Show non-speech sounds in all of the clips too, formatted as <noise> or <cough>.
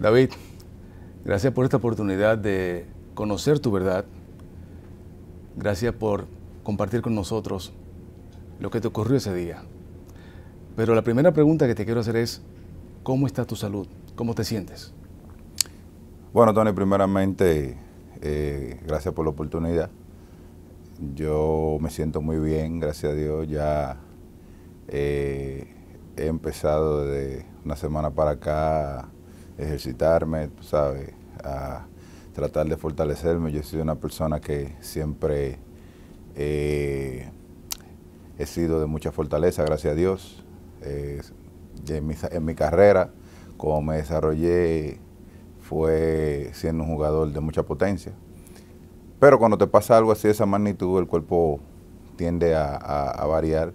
David, gracias por esta oportunidad de conocer tu verdad. Gracias por compartir con nosotros lo que te ocurrió ese día. Pero la primera pregunta que te quiero hacer es, ¿cómo está tu salud? ¿Cómo te sientes? Bueno, Tony, primeramente, eh, gracias por la oportunidad. Yo me siento muy bien, gracias a Dios. Ya eh, he empezado desde una semana para acá ejercitarme, ¿sabes? A tratar de fortalecerme. Yo he sido una persona que siempre eh, he sido de mucha fortaleza, gracias a Dios. en, mi, carrera, como me desarrollé, fue siendo un jugador de mucha potencia. Pero cuando te pasa algo así de esa magnitud, el cuerpo tiende a, variar,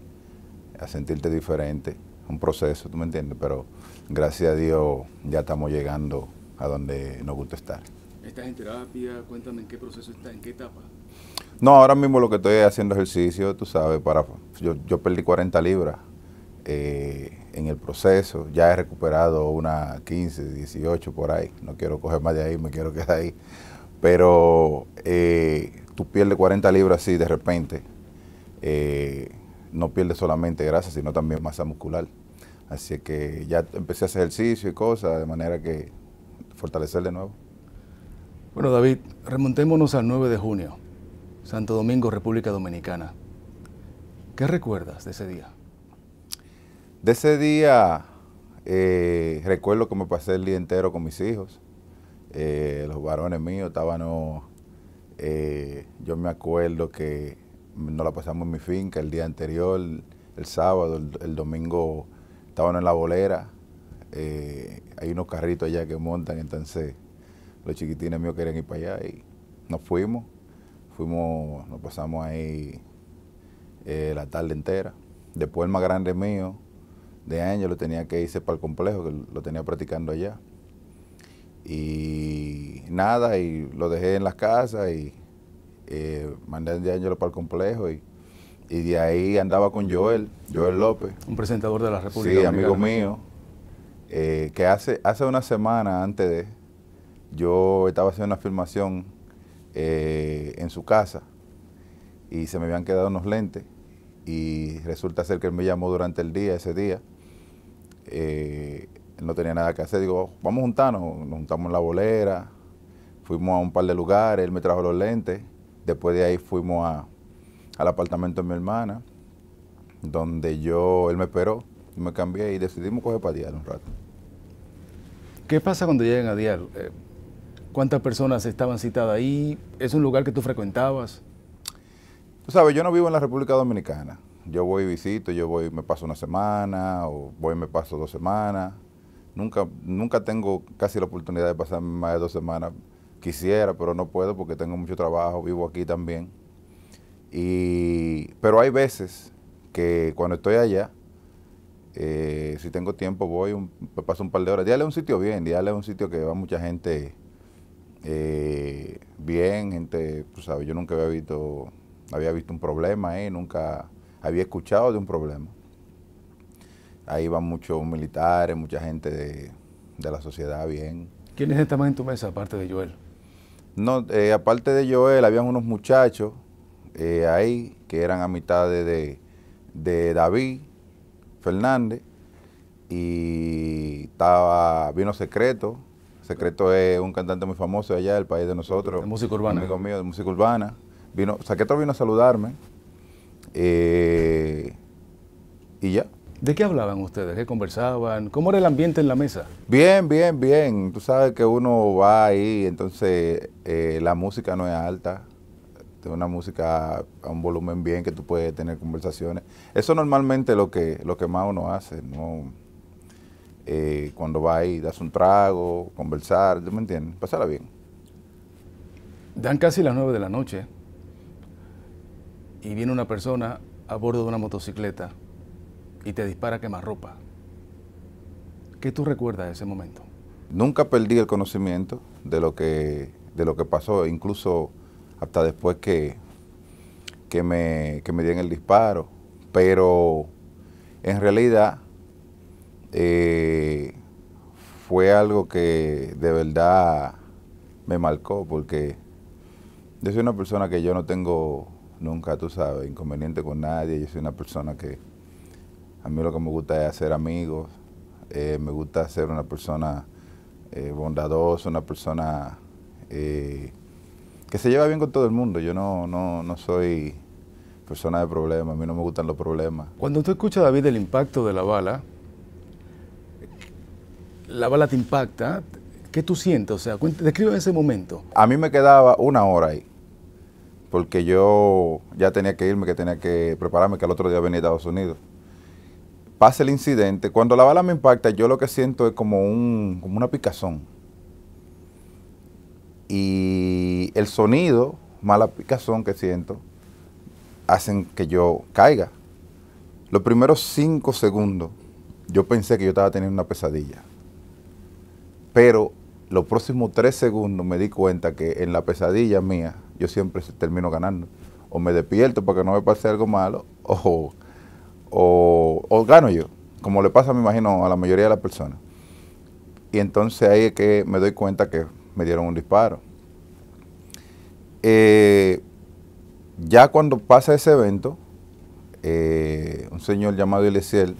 a sentirte diferente, Es un proceso, ¿tú me entiendes? Pero gracias a Dios ya estamos llegando a donde nos gusta estar. ¿Estás en terapia? Cuéntame en qué proceso estás? en qué etapa. No, ahora mismo lo que estoy haciendo ejercicio, tú sabes, para yo, perdí 40 libras eh, en el proceso, ya he recuperado unas 15, 18 por ahí, no quiero coger más de ahí, me quiero quedar ahí, pero eh, tú pierdes 40 libras así de repente, eh, no pierdes solamente grasa, sino también masa muscular. Así que ya empecé a hacer ejercicio y cosas, de manera que fortalecer de nuevo. Bueno, David, remontémonos al 9 de junio, Santo Domingo, República Dominicana. ¿Qué recuerdas de ese día? De ese día eh, recuerdo que me pasé el día entero con mis hijos. Eh, los varones míos estaban... Oh, eh, yo me acuerdo que nos la pasamos en mi finca el día anterior, el sábado, el domingo estaban en la bolera, eh, hay unos carritos allá que montan, entonces los chiquitines míos querían ir para allá y nos fuimos, fuimos, nos pasamos ahí eh, la tarde entera. Después el más grande mío, de año, lo tenía que irse para el complejo, que lo tenía practicando allá. Y nada, y lo dejé en las casas y eh, mandé de año para el complejo y y de ahí andaba con Joel, Joel López. Un presentador de la República Sí, amigo mío. Eh, que hace, hace una semana antes de, yo estaba haciendo una filmación eh, en su casa y se me habían quedado unos lentes y resulta ser que él me llamó durante el día, ese día. Eh, no tenía nada que hacer, digo, vamos a juntarnos, nos juntamos en la bolera, fuimos a un par de lugares, él me trajo los lentes, después de ahí fuimos a, al apartamento de mi hermana, donde yo, él me esperó, me cambié y decidimos coger para Dial un rato. ¿Qué pasa cuando llegan a Dial? Eh, ¿Cuántas personas estaban citadas ahí? ¿Es un lugar que tú frecuentabas? Tú sabes, yo no vivo en la República Dominicana. Yo voy y visito, yo voy me paso una semana, o voy me paso dos semanas. Nunca, nunca tengo casi la oportunidad de pasar más de dos semanas. Quisiera, pero no puedo porque tengo mucho trabajo, vivo aquí también. Y, pero hay veces que cuando estoy allá, eh, si tengo tiempo voy, paso un par de horas. díale es un sitio bien, Diale a un sitio que va mucha gente eh, bien, gente, pues, ¿sabes? yo nunca había visto, había visto un problema ahí, nunca había escuchado de un problema. Ahí van muchos militares, mucha gente de, la sociedad bien. ¿Quiénes estaban en tu mesa aparte de Joel? No, eh, aparte de Joel, habían unos muchachos eh, ahí, que eran a mitad de, David Fernández, y estaba Vino Secreto. Secreto es un cantante muy famoso allá del país de nosotros. De música urbana. Amigo mío, de música urbana. Vino, Secreto vino a saludarme. Eh, y ya. ¿De qué hablaban ustedes? ¿Qué conversaban? ¿Cómo era el ambiente en la mesa? Bien, bien, bien. Tú sabes que uno va ahí, entonces eh, la música no es alta de este, una música a un volumen bien que tú puedes tener conversaciones. Eso normalmente es lo que, lo que más uno hace, ¿no? Eh, cuando va ahí, das un trago, conversar, ¿tú me entiendes? Pasarla bien. Dan casi las nueve de la noche y viene una persona a bordo de una motocicleta y te dispara ropa ¿Qué tú recuerdas de ese momento? Nunca perdí el conocimiento de lo que, de lo que pasó, incluso hasta después que, que, me, que me dieron el disparo. Pero en realidad eh, fue algo que de verdad me marcó porque yo soy una persona que yo no tengo nunca, tú sabes, inconveniente con nadie. Yo soy una persona que a mí lo que me gusta es hacer amigos. Eh, me gusta ser una persona eh, bondadosa, una persona que se lleva bien con todo el mundo. Yo no, no, no soy persona de problemas, a mí no me gustan los problemas. Cuando tú escuchas, David, el impacto de la bala, la bala te impacta, ¿qué tú sientes? O sea, describe ese momento. A mí me quedaba una hora ahí, porque yo ya tenía que irme, que tenía que prepararme, que al otro día venía a Estados Unidos. Pasa el incidente, cuando la bala me impacta, yo lo que siento es como, un, como una picazón y el sonido, mala picazón que siento, hacen que yo caiga. Los primeros cinco segundos yo pensé que yo estaba teniendo una pesadilla. Pero los próximos tres segundos me di cuenta que en la pesadilla mía yo siempre termino ganando. O me despierto para que no me pase algo malo, o, o, o gano yo, como le pasa, me imagino, a la mayoría de las personas. Y entonces ahí es que me doy cuenta que me dieron un disparo. Eh, ya cuando pasa ese evento, eh, un señor llamado Ilesiel,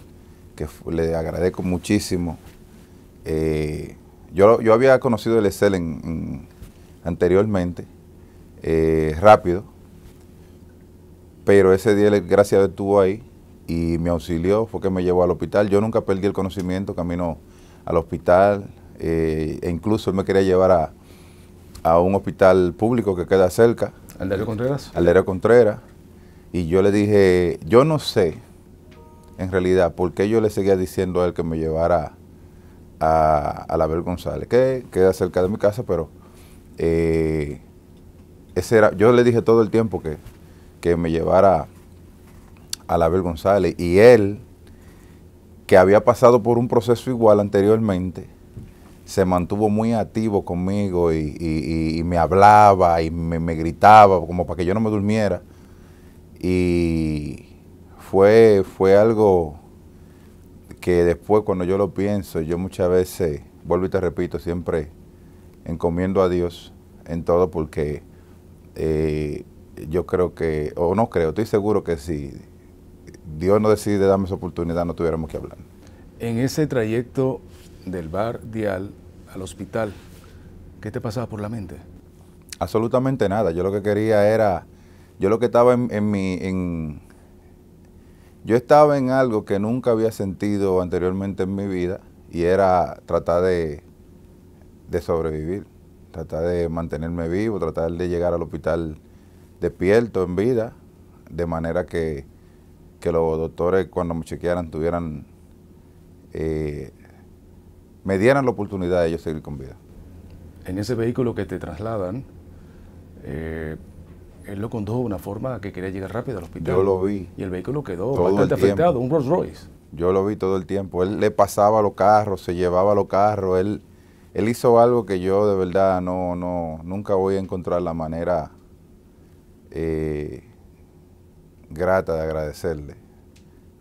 que le agradezco muchísimo, eh, yo, yo, había conocido el Excel en, anteriormente, rápido, pero ese día, gracias a estuvo ahí y me auxilió, fue que me llevó al hospital. Yo nunca perdí el conocimiento, camino al hospital, eh, e incluso él me quería llevar a, un hospital público que queda cerca. Dario Contreras? Aldero Contreras. Y yo le dije, yo no sé, en realidad, por qué yo le seguía diciendo a él que me llevara a, la Bel González, que queda cerca de mi casa, pero eh, ese era, yo le dije todo el tiempo que, que me llevara a la Bel González. Y él, que había pasado por un proceso igual anteriormente, se mantuvo muy activo conmigo y, me hablaba y me, gritaba como para que yo no me durmiera. Y fue, fue algo que después cuando yo lo pienso, yo muchas veces, vuelvo y te repito, siempre encomiendo a Dios en todo porque eh, yo creo que, o no creo, estoy seguro que si Dios no decide darme esa oportunidad no tuviéramos que hablar. En ese trayecto del bar Dial al hospital, ¿qué te pasaba por la mente? Absolutamente nada. Yo lo que quería era, yo lo que estaba en, mi, yo estaba en algo que nunca había sentido anteriormente en mi vida y era tratar de, sobrevivir, tratar de mantenerme vivo, tratar de llegar al hospital despierto, en vida, de manera que, los doctores cuando me chequearan tuvieran eh, me dieran la oportunidad de yo seguir con vida. En ese vehículo que te trasladan, eh, él lo condujo de una forma que quería llegar rápido al hospital. Yo lo vi. Y el vehículo quedó bastante afectado, un Rolls Royce. Yo lo vi todo el tiempo. Él le pasaba los carros, se llevaba los carros. Él, él hizo algo que yo de verdad no, no, nunca voy a encontrar la manera eh, grata de agradecerle.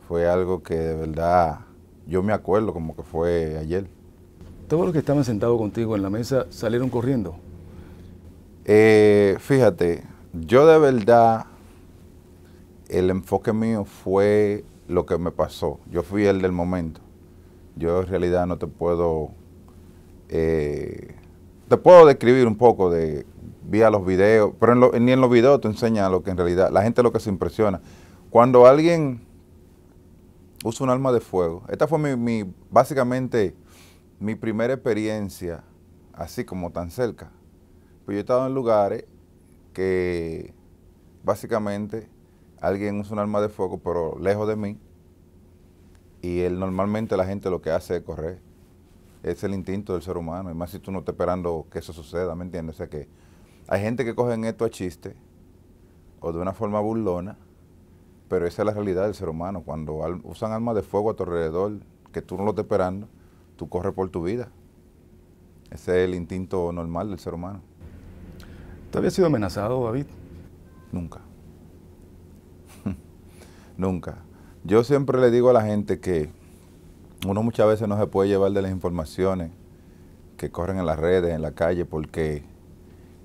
Fue algo que de verdad yo me acuerdo como que fue ayer todos los que estaban sentados contigo en la mesa salieron corriendo. Eh, fíjate, yo de verdad, el enfoque mío fue lo que me pasó. Yo fui el del momento. Yo en realidad no te puedo... Eh, te puedo describir un poco de... Vía los videos, pero ni en los videos te enseña lo que en realidad... La gente lo que se impresiona. Cuando alguien usa un arma de fuego, esta fue mi básicamente mi primera experiencia, así como tan cerca, pues yo he estado en lugares que básicamente alguien usa un arma de fuego, pero lejos de mí, y él normalmente la gente lo que hace es correr. Es el instinto del ser humano, y más si tú no estás esperando que eso suceda, ¿me entiendes? O sea que hay gente que cogen esto a chiste o de una forma burlona, pero esa es la realidad del ser humano. Cuando usan armas de fuego a tu alrededor, que tú no lo estás esperando, tú corres por tu vida. Ese es el instinto normal del ser humano. ¿Te habías sido amenazado, David? Nunca. <laughs> Nunca. Yo siempre le digo a la gente que uno muchas veces no se puede llevar de las informaciones que corren en las redes, en la calle, porque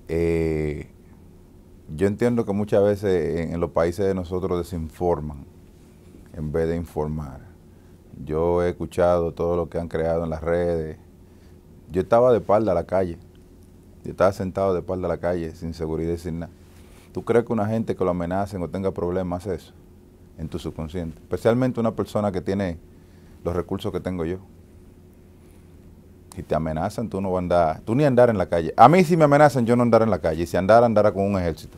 eh, yo entiendo que muchas veces en los países de nosotros desinforman en vez de informar. Yo he escuchado todo lo que han creado en las redes. Yo estaba de espalda a la calle. Yo estaba sentado de espalda a la calle, sin seguridad y sin nada. ¿Tú crees que una gente que lo amenacen o tenga problemas eso? En tu subconsciente. Especialmente una persona que tiene los recursos que tengo yo. Si te amenazan, tú no vas a andar, tú ni andar en la calle. A mí si me amenazan, yo no andar en la calle. Y si andara, andara con un ejército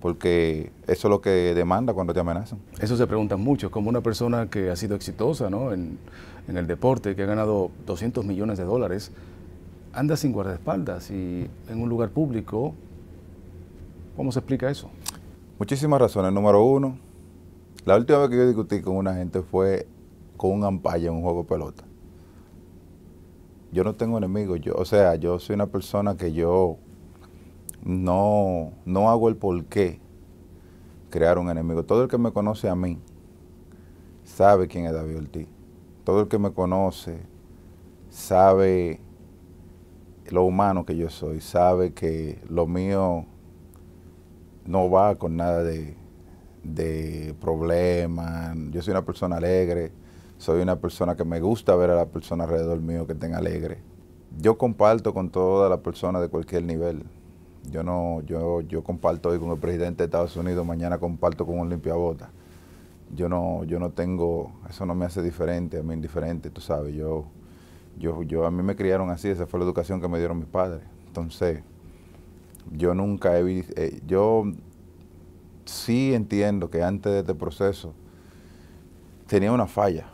porque eso es lo que demanda cuando te amenazan. Eso se preguntan mucho, como una persona que ha sido exitosa ¿no? en, el deporte, que ha ganado 200 millones de dólares, anda sin guardaespaldas y en un lugar público, ¿cómo se explica eso? Muchísimas razones. Número uno, la última vez que yo discutí con una gente fue con un ampalla en un juego de pelota. Yo no tengo enemigos, yo, o sea, yo soy una persona que yo no, no hago el por qué crear un enemigo. Todo el que me conoce a mí sabe quién es David Ortiz. Todo el que me conoce sabe lo humano que yo soy, sabe que lo mío no va con nada de, de problemas. Yo soy una persona alegre, soy una persona que me gusta ver a la persona alrededor mío que tenga alegre. Yo comparto con todas las personas de cualquier nivel. Yo no, yo, yo comparto hoy con el presidente de Estados Unidos, mañana comparto con un limpiabota. Yo no, yo no tengo, eso no me hace diferente, a mí indiferente, tú sabes. Yo, yo, yo, a mí me criaron así, esa fue la educación que me dieron mis padres. Entonces, yo nunca he eh, yo sí entiendo que antes de este proceso tenía una falla.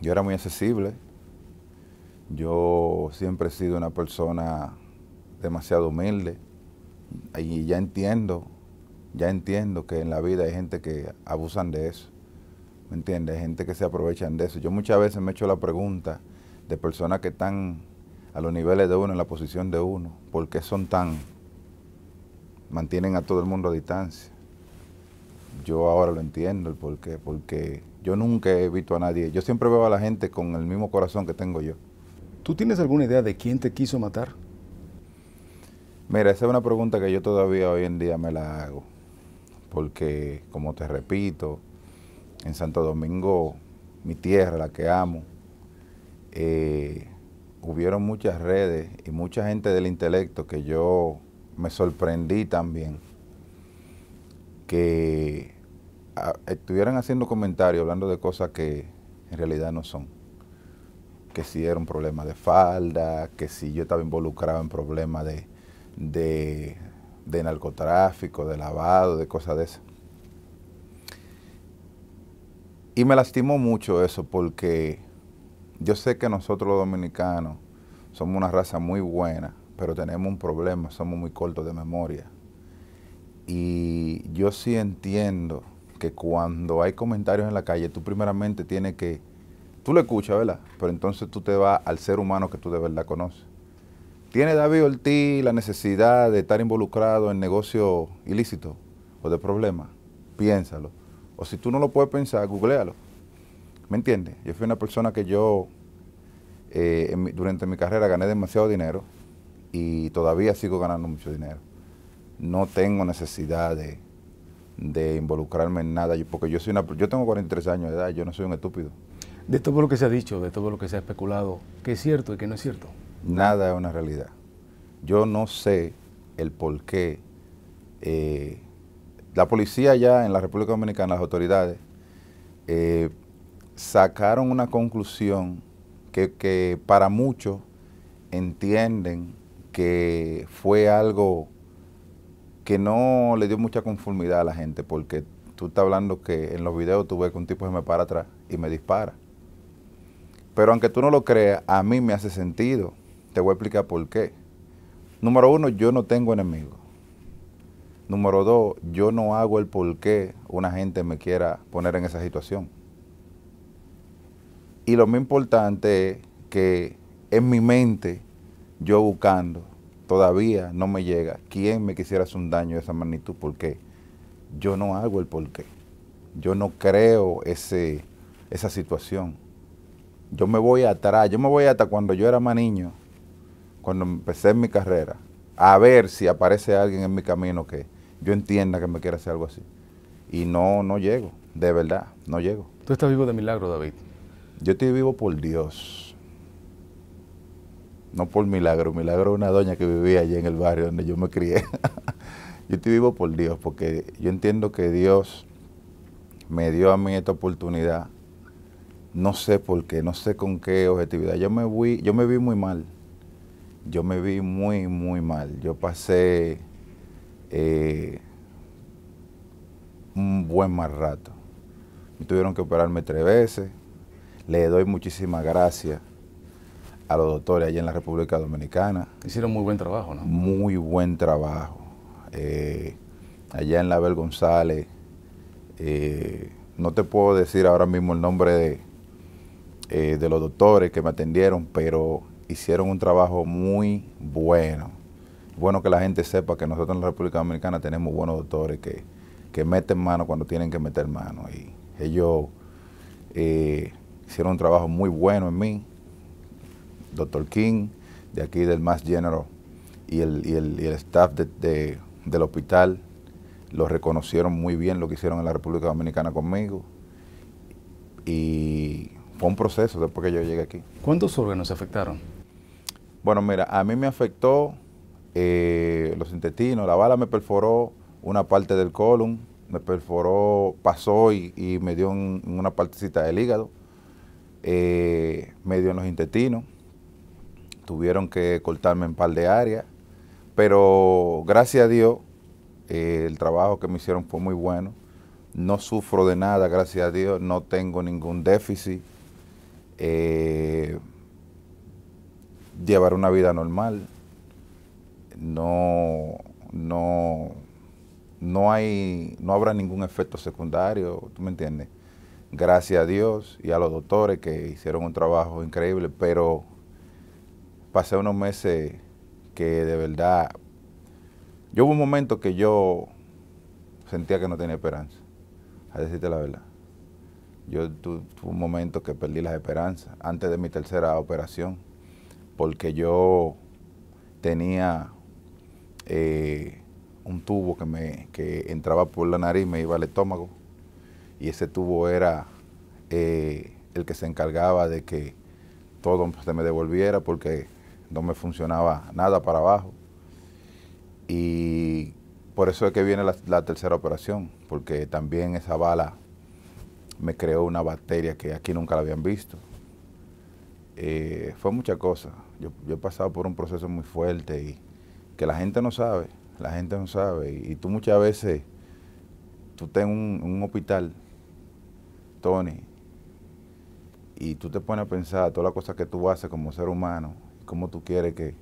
Yo era muy accesible. Yo siempre he sido una persona demasiado humilde. Y ya entiendo, ya entiendo que en la vida hay gente que abusan de eso. ¿Me entiendes? gente que se aprovechan de eso. Yo muchas veces me he hecho la pregunta de personas que están a los niveles de uno, en la posición de uno, ¿por qué son tan... mantienen a todo el mundo a distancia? Yo ahora lo entiendo el por porque yo nunca he visto a nadie, yo siempre veo a la gente con el mismo corazón que tengo yo. ¿Tú tienes alguna idea de quién te quiso matar? Mira, esa es una pregunta que yo todavía hoy en día me la hago, porque como te repito, en Santo Domingo, mi tierra, la que amo, eh, hubieron muchas redes y mucha gente del intelecto que yo me sorprendí también, que ah, estuvieran haciendo comentarios hablando de cosas que en realidad no son que si era un problema de falda, que si yo estaba involucrado en problemas de, de, narcotráfico, de lavado, de cosas de esas. Y me lastimó mucho eso porque yo sé que nosotros los dominicanos somos una raza muy buena, pero tenemos un problema, somos muy cortos de memoria. Y yo sí entiendo que cuando hay comentarios en la calle, tú primeramente tienes que, tú lo escuchas, ¿verdad? Pero entonces tú te vas al ser humano que tú de verdad conoces. ¿Tiene David Ortiz la necesidad de estar involucrado en negocios ilícitos o de problemas? Piénsalo. O si tú no lo puedes pensar, googlealo. ¿Me entiendes? Yo fui una persona que yo eh, durante mi carrera gané demasiado dinero y todavía sigo ganando mucho dinero. No tengo necesidad de, involucrarme en nada, porque yo, soy una, yo tengo 43 años de edad, yo no soy un estúpido. De todo lo que se ha dicho, de todo lo que se ha especulado, ¿qué es cierto y qué no es cierto? nada es una realidad. Yo no sé el por qué eh, la policía ya en la República Dominicana, las autoridades, eh, sacaron una conclusión que, que para muchos entienden que fue algo que no le dio mucha conformidad a la gente, porque tú estás hablando que en los videos tú ves que un tipo se me para atrás y me dispara. Pero aunque tú no lo creas, a mí me hace sentido te voy a explicar por qué. Número uno, yo no tengo enemigos. Número dos, yo no hago el por qué una gente me quiera poner en esa situación. Y lo más importante es que en mi mente, yo buscando, todavía no me llega quién me quisiera hacer un daño de esa magnitud, por qué. yo no hago el por qué. Yo no creo ese, esa situación. Yo me voy atrás, yo me voy hasta cuando yo era más niño, cuando empecé mi carrera, a ver si aparece alguien en mi camino que yo entienda que me quiera hacer algo así. Y no, no llego, de verdad, no llego. Tú estás vivo de milagro, David. Yo estoy vivo por Dios. No por milagro. Milagro de una doña que vivía allí en el barrio donde yo me crié. <laughs> yo estoy vivo por Dios, porque yo entiendo que Dios me dio a mí esta oportunidad. No sé por qué, no sé con qué objetividad. Yo me, vi yo me vi muy mal yo me vi muy, muy mal. Yo pasé eh, un buen mal rato. Me tuvieron que operarme tres veces. Le doy muchísimas gracias a los doctores allá en la República Dominicana. Hicieron muy buen trabajo, ¿no? Muy buen trabajo. Eh, allá en la Bel González, eh, no te puedo decir ahora mismo el nombre de, de los doctores que me atendieron, pero hicieron un trabajo muy bueno. Bueno que la gente sepa que nosotros en la República Dominicana tenemos buenos doctores que, meten mano cuando tienen que meter mano. Y ellos eh, hicieron un trabajo muy bueno en mí. Doctor King, de aquí del Mass General, y el, staff del hospital, lo reconocieron muy bien lo que hicieron en la República Dominicana conmigo. Y fue un proceso después que yo llegué aquí. ¿Cuántos órganos se afectaron? Bueno, mira, a mí me afectó eh, los intestinos, la bala me perforó una parte del colon, me perforó, pasó y, me dio en una partecita del hígado, eh, me dio en los intestinos, tuvieron que cortarme en par de áreas, pero gracias a Dios eh, el trabajo que me hicieron fue muy bueno, no sufro de nada, gracias a Dios, no tengo ningún déficit llevar una vida normal. No, no, no hay, no habrá ningún efecto secundario, ¿tú me entiendes? Gracias a Dios y a los doctores que hicieron un trabajo increíble, pero pasé unos meses que de verdad, yo hubo un momento que yo sentía que no tenía esperanza, a decirte la verdad. Yo tuve un momento que perdí las esperanzas antes de mi tercera operación porque yo tenía eh, un tubo que, me, entraba por la nariz, me iba al estómago, y ese tubo era eh, el que se encargaba de que todo se me devolviera porque no me funcionaba nada para abajo. Y por eso es que viene la, tercera operación, porque también esa bala me creó una bacteria que aquí nunca la habían visto. Eh, fue mucha cosa. Yo, he pasado por un proceso muy fuerte y que la gente no sabe, la gente no sabe. Y, tú muchas veces, tú estás en un, hospital, Tony, y tú te pones a pensar todas las cosas que tú haces como ser humano, cómo tú quieres que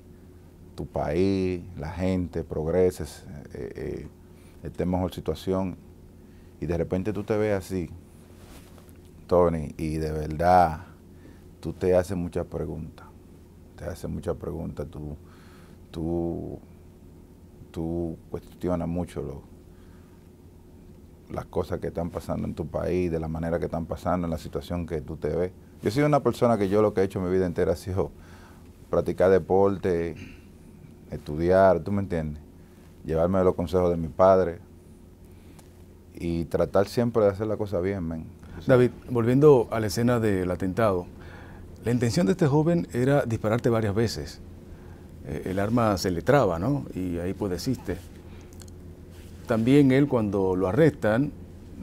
tu país, la gente progrese eh, eh, esté en mejor situación. Y de repente tú te ves así, Tony, y de verdad tú te haces muchas preguntas hace muchas preguntas, tú, tú, tú cuestionas mucho las cosas que están pasando en tu país, de la manera que están pasando, en la situación que tú te ves. Yo soy una persona que yo lo que he hecho mi vida entera ha sido practicar deporte, estudiar, ¿tú me entiendes? Llevarme los consejos de mi padre y tratar siempre de hacer la cosa bien, David, volviendo a la escena del atentado, la intención de este joven era dispararte varias veces. Eh, el arma se le traba, ¿no? Y ahí pues desiste. También él cuando lo arrestan,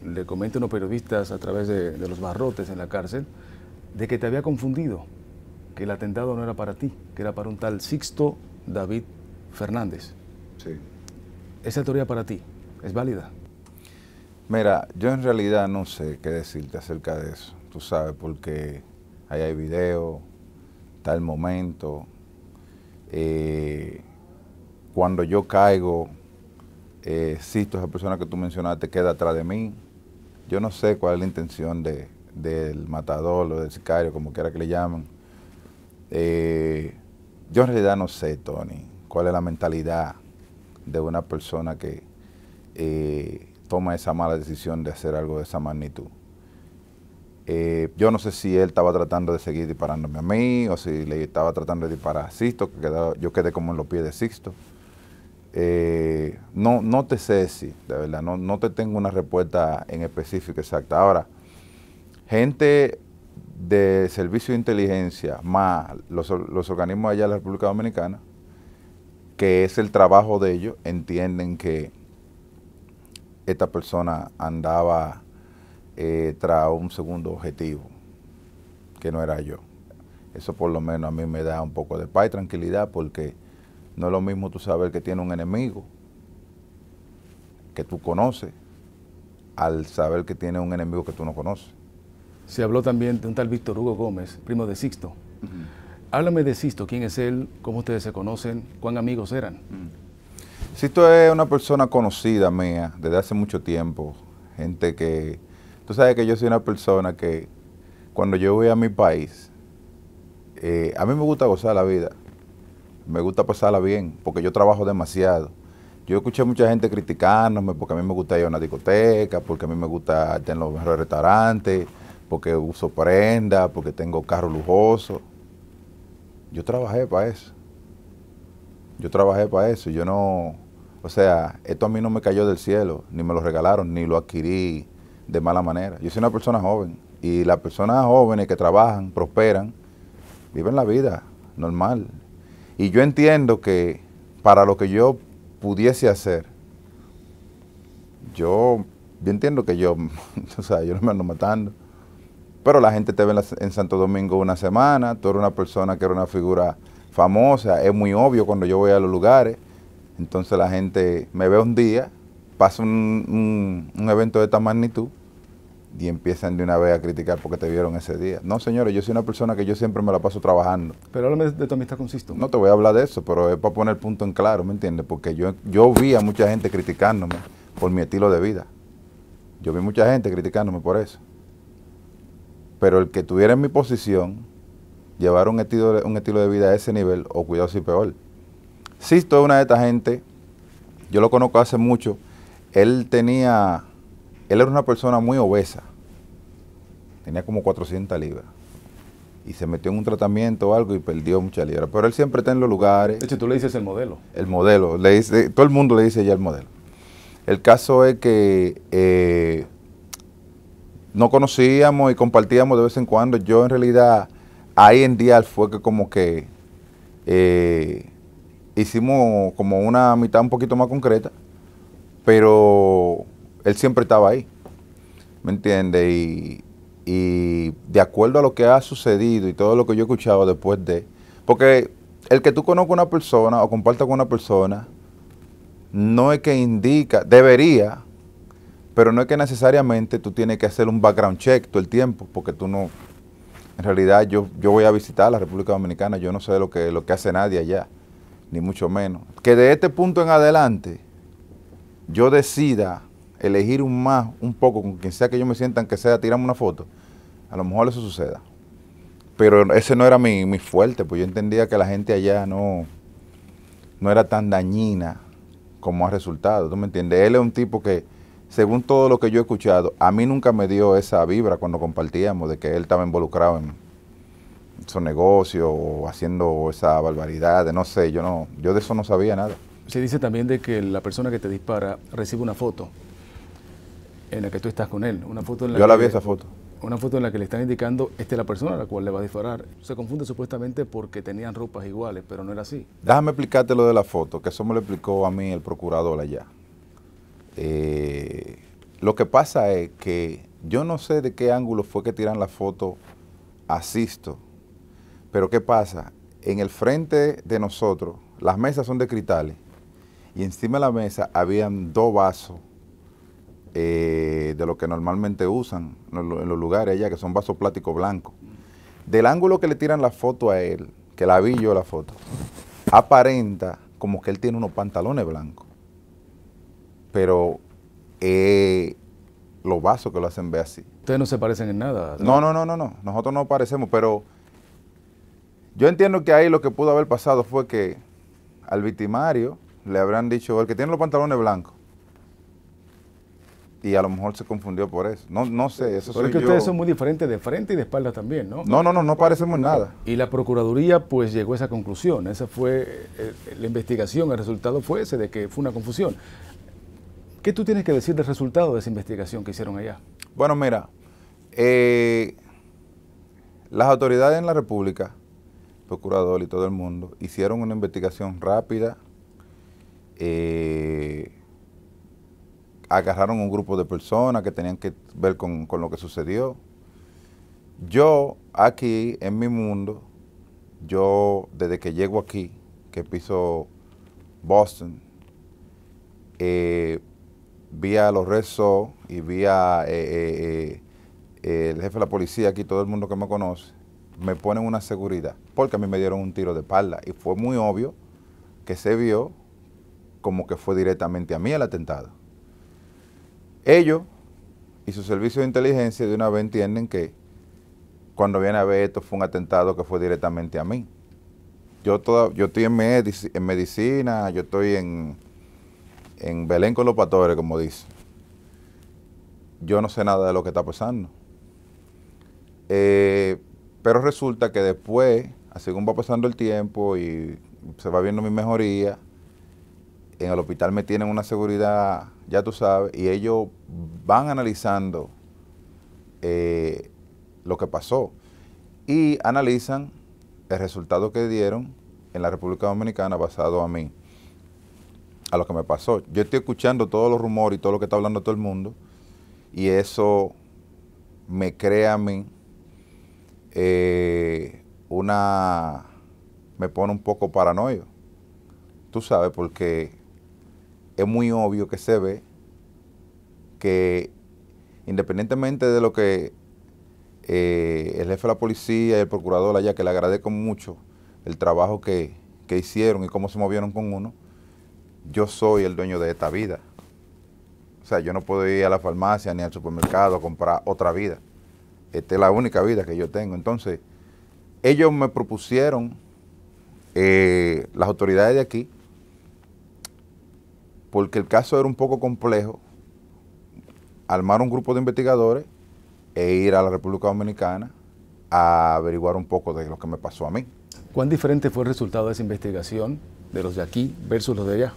le comenta a unos periodistas a través de, de los barrotes en la cárcel, de que te había confundido, que el atentado no era para ti, que era para un tal Sixto David Fernández. Sí. Esa teoría para ti, ¿es válida? Mira, yo en realidad no sé qué decirte acerca de eso, tú sabes, porque ahí hay video, el momento. Eh, cuando yo caigo, eh, si esa persona que tú mencionaste, queda atrás de mí. Yo no sé cuál es la intención del matador o del sicario, como quiera que le llamen. Eh, yo en realidad no sé, Tony, cuál es la mentalidad de una persona que toma esa mala decisión de hacer algo de esa magnitud. Eh, yo no sé si él estaba tratando de seguir disparándome a mí o si le estaba tratando de disparar a Sixto, que yo quedé como en los pies de Sixto. Eh, no, no te sé si, de verdad, no, te tengo una respuesta en específico exacta. Ahora, gente de servicio de inteligencia más los, los organismos allá de la República Dominicana, que es el trabajo de ellos, entienden que esta persona andaba eh, un segundo objetivo, que no era yo. Eso por lo menos a mí me da un poco de paz y tranquilidad porque no es lo mismo tú saber que tiene un enemigo que tú conoces al saber que tiene un enemigo que tú no conoces. Se habló también de un tal Víctor Hugo Gómez, primo de Sixto. Háblame de Sixto, quién es él, cómo ustedes se conocen, cuán amigos eran. es una persona conocida mía desde hace mucho tiempo, gente que Tú sabes que yo soy una persona que cuando yo voy a mi país, eh, a mí me gusta gozar la vida, me gusta pasarla bien, porque yo trabajo demasiado. Yo escuché mucha gente criticándome porque a mí me gusta ir a una discoteca, porque a mí me gusta tener los mejores restaurantes, porque uso prenda, porque tengo carro lujoso. Yo trabajé para eso. Yo trabajé para eso. Yo no, o sea, esto a mí no me cayó del cielo, ni me lo regalaron, ni lo adquirí de mala manera. Yo soy una persona joven y las personas jóvenes que trabajan, prosperan, viven la vida normal. Y yo entiendo que para lo que yo pudiese hacer, yo, entiendo que yo, <laughs> o sea, yo no me ando matando. Pero la gente te ve en, Santo Domingo una semana, tú eres una persona que era una figura famosa, es muy obvio cuando yo voy a los lugares. Entonces la gente me ve un día, pasa un, un evento de esta magnitud y empiezan de una vez a criticar porque te vieron ese día. No, señores, yo soy una persona que yo siempre me la paso trabajando. Pero háblame de tu amistad con Sisto. No te voy a hablar de eso, pero es para poner el punto en claro, ¿me entiendes? Porque yo, yo vi a mucha gente criticándome por mi estilo de vida. Yo vi mucha gente criticándome por eso. Pero el que tuviera en mi posición, llevar un estilo, un estilo de vida a ese nivel, o cuidado si peor. Sisto es una de estas gente, yo lo conozco hace mucho, él tenía él era una persona muy obesa, tenía como 400 libras. Y se metió en un tratamiento o algo y perdió muchas libras. Pero él siempre está en los lugares. De hecho, tú le dices el modelo. El modelo. Le dice, todo el mundo le dice ya el modelo. El caso es que eh, no conocíamos y compartíamos de vez en cuando. Yo en realidad, ahí en D.I.A.L. fue que como que eh, hicimos como una mitad un poquito más concreta. Pero él siempre estaba ahí. ¿Me entiendes? Y, de acuerdo a lo que ha sucedido y todo lo que yo he escuchado después de. Porque el que tú conozcas a una persona o compartas con una persona no es que indica, debería, pero no es que necesariamente tú tienes que hacer un background check todo el tiempo, porque tú no. En realidad, yo, yo voy a visitar la República Dominicana, yo no sé lo que, lo que hace nadie allá, ni mucho menos. Que de este punto en adelante yo decida elegir un más, un poco, con quien sea que yo me sientan, que sea, tirarme una foto, a lo mejor eso suceda. Pero ese no era mi, fuerte, pues yo entendía que la gente allá no, no era tan dañina como ha resultado, ¿tú me entiendes? Él es un tipo que, según todo lo que yo he escuchado, a mí nunca me dio esa vibra cuando compartíamos de que él estaba involucrado en su negocio o haciendo esa barbaridad, de no sé, yo no, yo de eso no sabía nada. Se dice también de que la persona que te dispara recibe una foto en la que tú estás con él. Una foto en la Yo la vi esa foto. Una foto en la que le están indicando, esta es la persona a la cual le va a disparar. Se confunde supuestamente porque tenían ropas iguales, pero no era así. Déjame explicarte lo de la foto, que eso me lo explicó a mí el procurador allá. Eh, lo que pasa es que yo no sé de qué ángulo fue que tiran la foto a Sisto, pero ¿qué pasa? En el frente de nosotros, las mesas son de cristales y encima de la mesa habían dos vasos eh, de lo que normalmente usan en los lugares allá, que son vasos plásticos blancos. Del ángulo que le tiran la foto a él, que la vi yo la foto, aparenta como que él tiene unos pantalones blancos. Pero eh, los vasos que lo hacen ver así. Ustedes no se parecen en nada. No, no, no, no, no. Nosotros no parecemos, pero yo entiendo que ahí lo que pudo haber pasado fue que al victimario le habrán dicho, el que tiene los pantalones blancos, y a lo mejor se confundió por eso. No, no sé, eso Pero es que ustedes son muy diferentes de frente y de espalda también, ¿no? No, no, no, no parecemos nada. Y la Procuraduría pues llegó a esa conclusión, esa fue eh, eh, la investigación, el resultado fue ese, de que fue una confusión. ¿Qué tú tienes que decir del resultado de esa investigación que hicieron allá? Bueno, mira, eh, las autoridades en la República, Procurador y todo el mundo, hicieron una investigación rápida, eh, agarraron un grupo de personas que tenían que ver con, lo que sucedió. Yo aquí, en mi mundo, yo desde que llego aquí, que piso Boston, eh, vi a los rezos y vi eh, eh, eh, el jefe de la policía aquí, todo el mundo que me conoce, me ponen una seguridad, porque a mí me dieron un tiro de espalda y fue muy obvio que se vio como que fue directamente a mí el atentado. Ellos y su servicio de inteligencia de una vez entienden que cuando viene a ver esto fue un atentado que fue directamente a mí. Yo, toda, yo estoy en, medicina, yo estoy en, en Belén con los patores, como dice. Yo no sé nada de lo que está pasando. Eh, pero resulta que después, según va pasando el tiempo y se va viendo mi mejoría, en el hospital me tienen una seguridad, ya tú sabes, y ellos van analizando eh, lo que pasó y analizan el resultado que dieron en la República Dominicana basado a mí, a lo que me pasó. Yo estoy escuchando todos los rumores y todo lo que está hablando todo el mundo y eso me crea a mí eh, una... me pone un poco paranoio, tú sabes, porque es muy obvio que se ve que independientemente de lo que eh, el jefe de la policía y el procurador allá, que le agradezco mucho el trabajo que, hicieron y cómo se movieron con uno, yo soy el dueño de esta vida. O sea, yo no puedo ir a la farmacia ni al supermercado a comprar otra vida. Esta es la única vida que yo tengo. Entonces, ellos me propusieron, eh, las autoridades de aquí, porque el caso era un poco complejo, armar un grupo de investigadores e ir a la República Dominicana a averiguar un poco de lo que me pasó a mí. ¿Cuán diferente fue el resultado de esa investigación de los de aquí versus los de allá?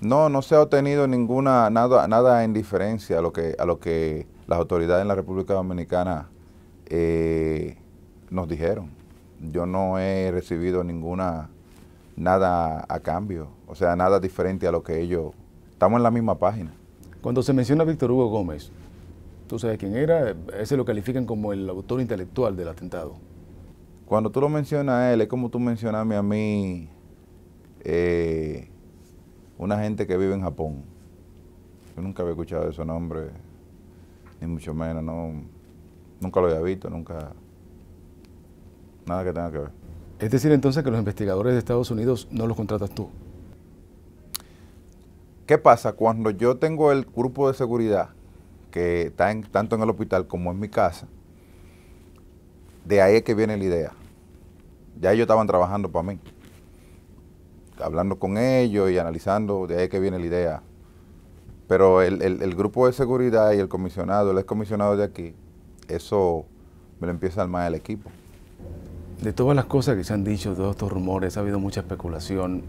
No, no se ha obtenido ninguna, nada, nada en diferencia a lo que, a lo que las autoridades en la República Dominicana eh, nos dijeron. Yo no he recibido ninguna nada a cambio, o sea, nada diferente a lo que ellos... Estamos en la misma página. Cuando se menciona a Víctor Hugo Gómez, tú sabes quién era, ese lo califican como el autor intelectual del atentado. Cuando tú lo mencionas a él, es como tú mencionas a mí, eh, una gente que vive en Japón. Yo nunca había escuchado ese nombre, ni mucho menos, no, nunca lo había visto, nunca, nada que tenga que ver. Es decir, entonces que los investigadores de Estados Unidos no los contratas tú. ¿Qué pasa cuando yo tengo el grupo de seguridad que está en, tanto en el hospital como en mi casa? De ahí es que viene la idea. Ya ellos estaban trabajando para mí. Hablando con ellos y analizando, de ahí es que viene la idea. Pero el, el grupo de seguridad y el comisionado, el excomisionado de aquí, eso me lo empieza a armar el equipo de todas las cosas que se han dicho, de todos estos rumores, ha habido mucha especulación.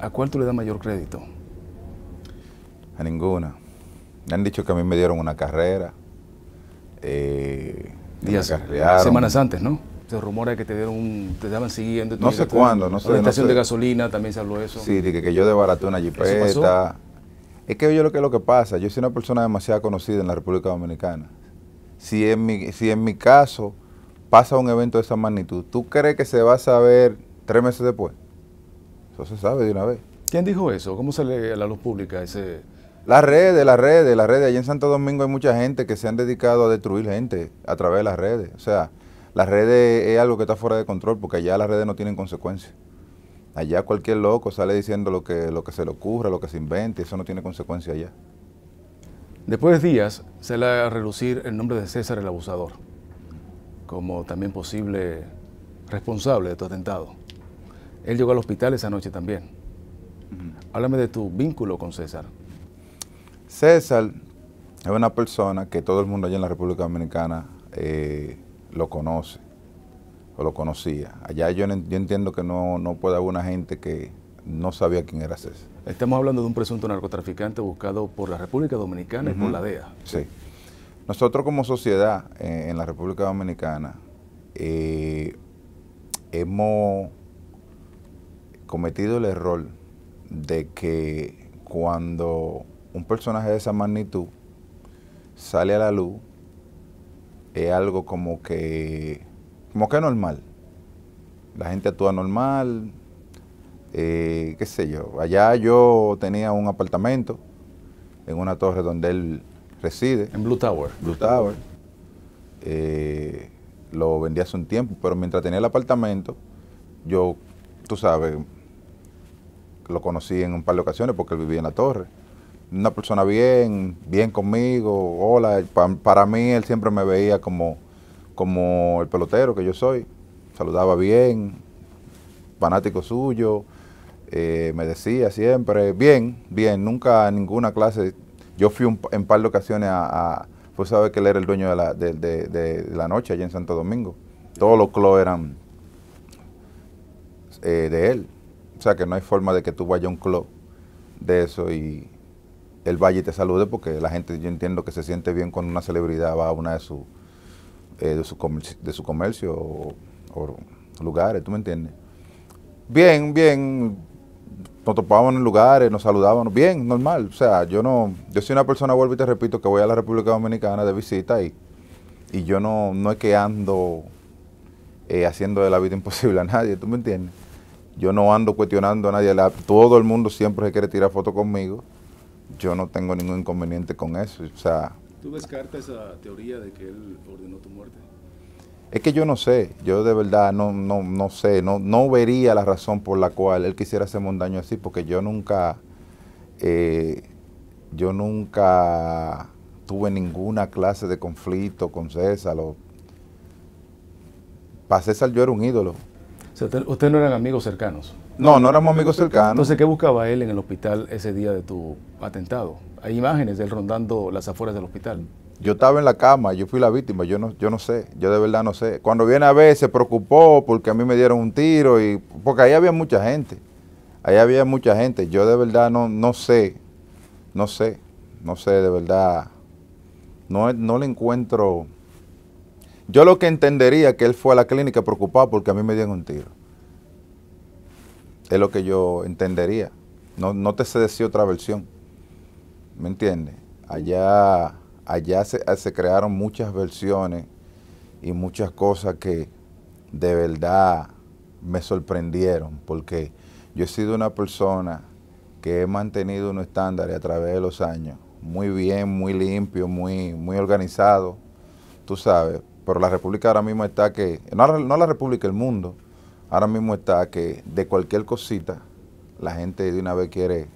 ¿A cuál tú le das mayor crédito? A ninguna. Me han dicho que a mí me dieron una carrera. Eh, Días, eh, semanas antes, ¿no? Se rumora que te dieron un, te estaban siguiendo. No sé cuándo, no sé. La estación de gasolina también se habló eso. Sí, que, yo debaraté una jipeta. Es que yo lo que lo que pasa, yo soy una persona demasiado conocida en la República Dominicana. Si si en mi caso pasa un evento de esa magnitud, ¿tú crees que se va a saber tres meses después? Eso se sabe de una vez. ¿Quién dijo eso? ¿Cómo se a la luz pública ese...? Las redes, las redes, las redes. Allí en Santo Domingo hay mucha gente que se han dedicado a destruir gente a través de las redes. O sea, las redes es algo que está fuera de control porque allá las redes no tienen consecuencias. Allá cualquier loco sale diciendo lo que, lo que se le ocurra, lo que se invente, eso no tiene consecuencia allá. Después de días sale a relucir el nombre de César el Abusador como también posible responsable de tu atentado. Él llegó al hospital esa noche también. Háblame de tu vínculo con César. César es una persona que todo el mundo allá en la República Dominicana eh, lo conoce o lo conocía. Allá yo, entiendo que no, puede haber una gente que no sabía quién era César. Estamos hablando de un presunto narcotraficante buscado por la República Dominicana y por la DEA. Sí. Nosotros como sociedad eh, en la República Dominicana eh, hemos cometido el error de que cuando un personaje de esa magnitud sale a la luz, es algo como que, como que normal. La gente actúa normal, eh, qué sé yo. Allá yo tenía un apartamento en una torre donde él reside. En Blue Tower. Blue Tower. Eh, lo vendí hace un tiempo, pero mientras tenía el apartamento, yo, tú sabes, lo conocí en un par de ocasiones porque él vivía en la torre. Una persona bien, bien conmigo, hola. para mí él siempre me veía como, como el pelotero que yo soy. Saludaba bien, fanático suyo, eh, me decía siempre, bien, bien, nunca ninguna clase yo fui un, en par de ocasiones a, a pues sabe que él era el dueño de la, la noche allá en Santo Domingo. Todos los clubs eran eh, de él. O sea que no hay forma de que tú vayas a un club de eso y él vaya y te salude porque la gente, yo entiendo que se siente bien cuando una celebridad va a una de sus su, eh, de su comercio o, o lugares, ¿tú me entiendes? Bien, bien, nos topábamos en lugares, nos saludábamos, bien, normal. O sea, yo no, yo soy una persona, vuelvo y te repito, que voy a la República Dominicana de visita y, y yo no, no es que ando eh, haciendo de la vida <laughs> imposible a nadie, ¿tú me entiendes? Yo no ando cuestionando a nadie, todo el mundo siempre se quiere tirar fotos conmigo, yo no tengo ningún inconveniente con eso, o sea... ¿Tú descartas esa teoría de que él ordenó tu muerte? Es que yo no sé, yo de verdad no, no, no sé, no, no vería la razón por la cual él quisiera hacerme un daño así, porque yo nunca, eh, yo nunca tuve ninguna clase de conflicto con César. para César yo era un ídolo. O usted, no eran amigos cercanos. No, no éramos amigos cercanos. Entonces, ¿qué buscaba él en el hospital ese día de tu atentado? Hay imágenes de él rondando las afueras del hospital. Yo estaba en la cama, yo fui la víctima, yo no, yo no sé, yo de verdad no sé. Cuando viene a ver se preocupó porque a mí me dieron un tiro y porque ahí había mucha gente. Ahí había mucha gente. Yo de verdad no, no sé, no sé, no sé, de verdad. No, no le encuentro. Yo lo que entendería que él fue a la clínica preocupado porque a mí me dieron un tiro. Es lo que yo entendería. No, no te sé decir otra versión. ¿Me entiendes? Allá allá se, ah, se crearon muchas versiones y muchas cosas que de verdad me sorprendieron, porque yo he sido una persona que he mantenido un estándar a través de los años, muy bien, muy limpio, muy, muy organizado, tú sabes, pero la República ahora mismo está que, no, no la República, el mundo, ahora mismo está que de cualquier cosita la gente de una vez quiere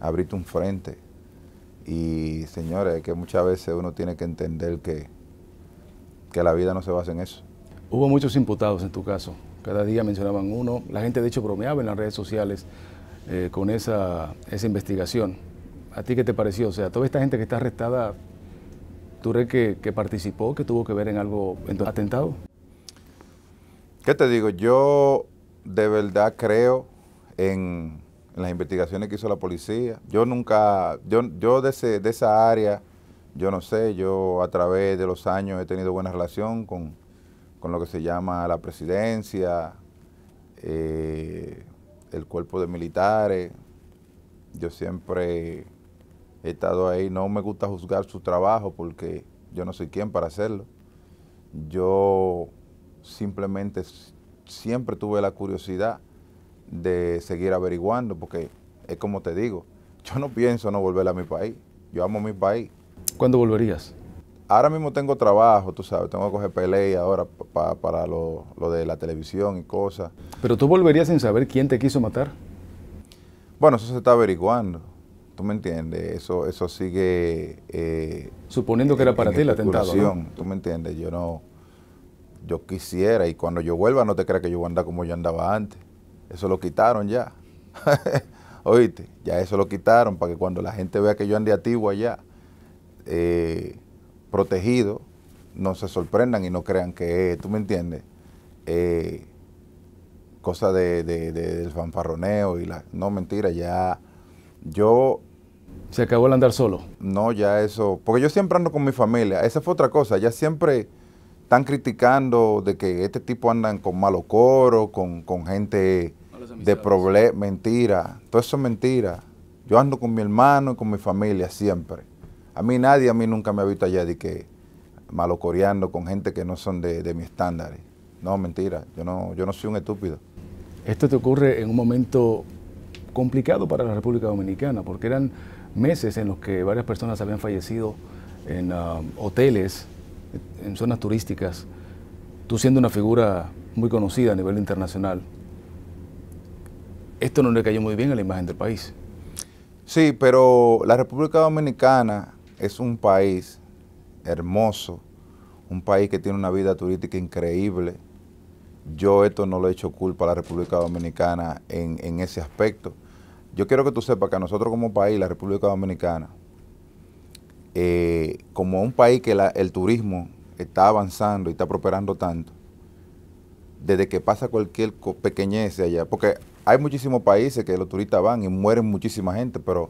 abrirte un frente, y señores, es que muchas veces uno tiene que entender que, que la vida no se basa en eso. Hubo muchos imputados en tu caso. Cada día mencionaban uno. La gente, de hecho, bromeaba en las redes sociales eh, con esa, investigación. ¿A ti qué te pareció? O sea, toda esta gente que está arrestada, ¿tú crees que, que participó, que tuvo que ver en algo en atentado? ¿Qué te digo? Yo de verdad creo en en las investigaciones que hizo la policía. Yo nunca, yo, de, de esa área, yo no sé, yo a través de los años he tenido buena relación con, lo que se llama la presidencia, eh, el cuerpo de militares. Yo siempre he estado ahí. No me gusta juzgar su trabajo porque yo no soy quien para hacerlo. Yo simplemente siempre tuve la curiosidad de seguir averiguando, porque es como te digo, yo no pienso no volver a mi país, yo amo mi país. ¿Cuándo volverías? Ahora mismo tengo trabajo, tú sabes, tengo que coger pelea ahora para lo, de la televisión y cosas. ¿Pero tú volverías sin saber quién te quiso matar? Bueno, eso se está averiguando. ¿Tú me entiendes? Eso, eso sigue... Eh, Suponiendo que era para ti el atentado, ¿Tú me entiendes? Yo no... Yo quisiera, y cuando yo vuelva no te creas que yo voy como yo andaba antes. Eso lo quitaron ya. <laughs> Oíste, ya eso lo quitaron para que cuando la gente vea que yo ande activo allá, eh, protegido, no se sorprendan y no crean que, eh, tú me entiendes, eh, cosa de, del fanfarroneo y la... No, mentira, ya yo... Se acabó el andar solo. No, ya eso... Porque yo siempre ando con mi familia. Esa fue otra cosa. Ya siempre están criticando de que este tipo andan con malo coro, con, con gente de problemas, mentira, todo eso es mentira. Yo ando con mi hermano y con mi familia siempre. A mí nadie, a mí nunca me ha visto allá de que malocoreando con gente que no son de, de mi estándar. No, mentira, yo no, yo no soy un estúpido. Esto te ocurre en un momento complicado para la República Dominicana, porque eran meses en los que varias personas habían fallecido en um, hoteles, en zonas turísticas. Tú siendo una figura muy conocida a nivel internacional, esto no le cayó muy bien a la imagen del país. Sí, pero la República Dominicana es un país hermoso, un país que tiene una vida turística increíble. Yo esto no lo he hecho culpa a la República Dominicana en, ese aspecto. Yo quiero que tú sepas que a nosotros como país, la República Dominicana, eh, como un país que el turismo está avanzando y está prosperando tanto, desde que pasa cualquier pequeñez allá, porque hay muchísimos países que los turistas van y mueren muchísima gente, pero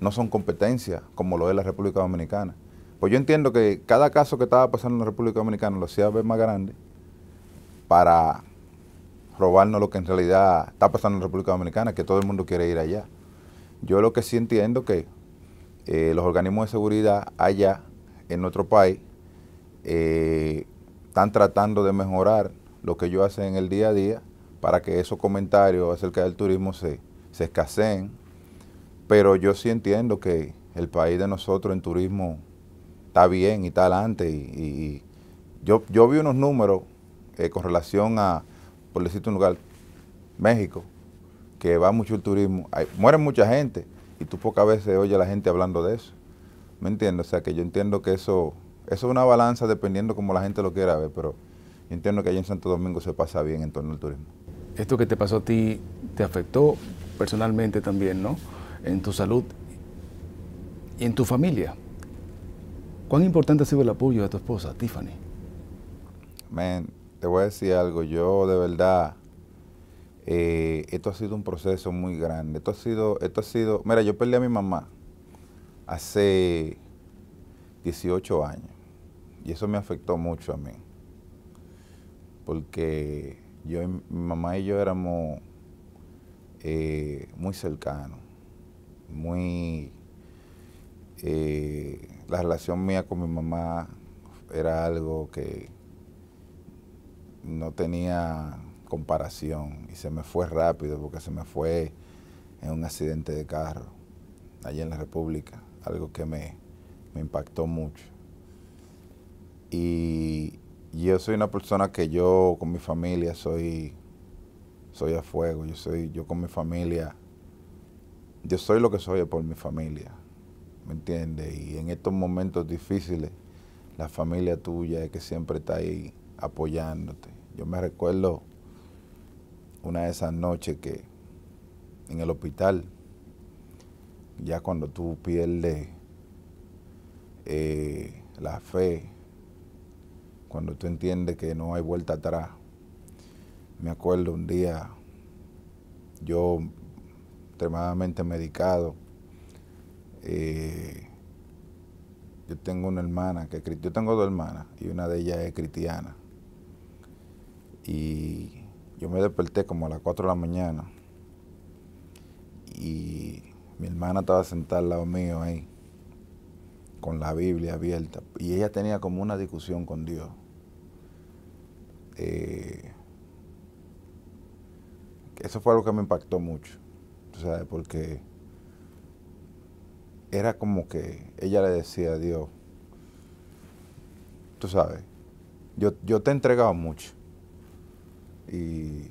no son competencias como lo es la República Dominicana. Pues yo entiendo que cada caso que estaba pasando en la República Dominicana lo hacía ver más grande para robarnos lo que en realidad está pasando en la República Dominicana, que todo el mundo quiere ir allá. Yo lo que sí entiendo que eh, los organismos de seguridad allá en nuestro país eh, están tratando de mejorar lo que yo hacen en el día a día para que esos comentarios acerca del turismo se, escaseen. Pero yo sí entiendo que el país de nosotros en turismo está bien y está adelante. Y, yo, yo vi unos números eh, con relación a, por decirte un lugar, México, que va mucho el turismo. Hay, muere mucha gente y tú pocas veces oyes a la gente hablando de eso. ¿Me entiendes? O sea, que yo entiendo que eso, eso es una balanza dependiendo como la gente lo quiera ver, pero yo entiendo que allá en Santo Domingo se pasa bien en torno al turismo esto que te pasó a ti te afectó personalmente también, ¿no? En tu salud y en tu familia. ¿Cuán importante ha sido el apoyo de tu esposa, Tiffany? Man, te voy a decir algo. Yo de verdad, eh, esto ha sido un proceso muy grande. Esto ha sido, esto ha sido. Mira, yo perdí a mi mamá hace 18 años y eso me afectó mucho a mí, porque mi mamá y yo éramos eh, muy cercanos, muy... Eh, la relación mía con mi mamá era algo que no tenía comparación y se me fue rápido porque se me fue en un accidente de carro allá en la República, algo que me, me impactó mucho. Y, yo soy una persona que yo con mi familia soy, soy a fuego, yo soy, yo con mi familia, yo soy lo que soy por mi familia, ¿me entiendes? Y en estos momentos difíciles, la familia tuya es que siempre está ahí apoyándote. Yo me recuerdo una de esas noches que en el hospital, ya cuando tú pierdes eh, la fe, cuando tú entiendes que no hay vuelta atrás. Me acuerdo un día, yo extremadamente medicado, eh, yo tengo una hermana, que yo tengo dos hermanas y una de ellas es cristiana. Y yo me desperté como a las 4 de la mañana y mi hermana estaba sentada al lado mío ahí con la Biblia abierta, y ella tenía como una discusión con Dios. Eh, eso fue algo que me impactó mucho, ¿sabes? Porque era como que ella le decía a Dios, tú sabes, yo, te he entregado mucho y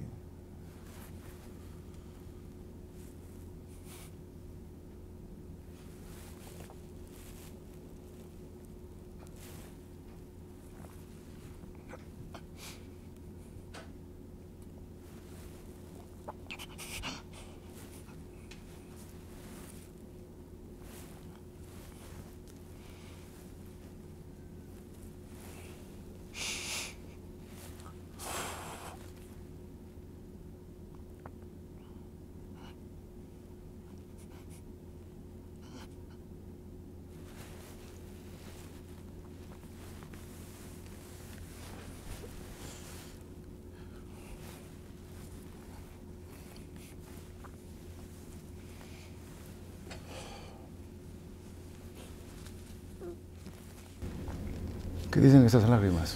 ¿Qué dicen esas lágrimas?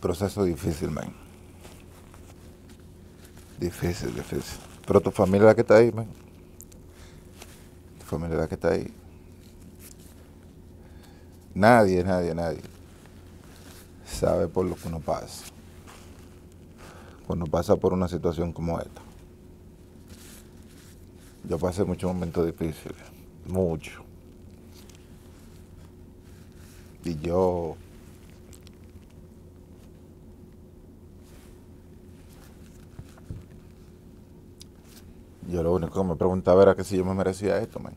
Proceso difícil, man. Difícil, difícil. Pero tu familia la que está ahí, man. Tu familia la que está ahí. Nadie, nadie, nadie sabe por lo que uno pasa cuando pues, pasa por una situación como esta. Yo pasé muchos momentos difíciles, mucho. Y yo yo lo único que me preguntaba era que si yo me merecía esto, man.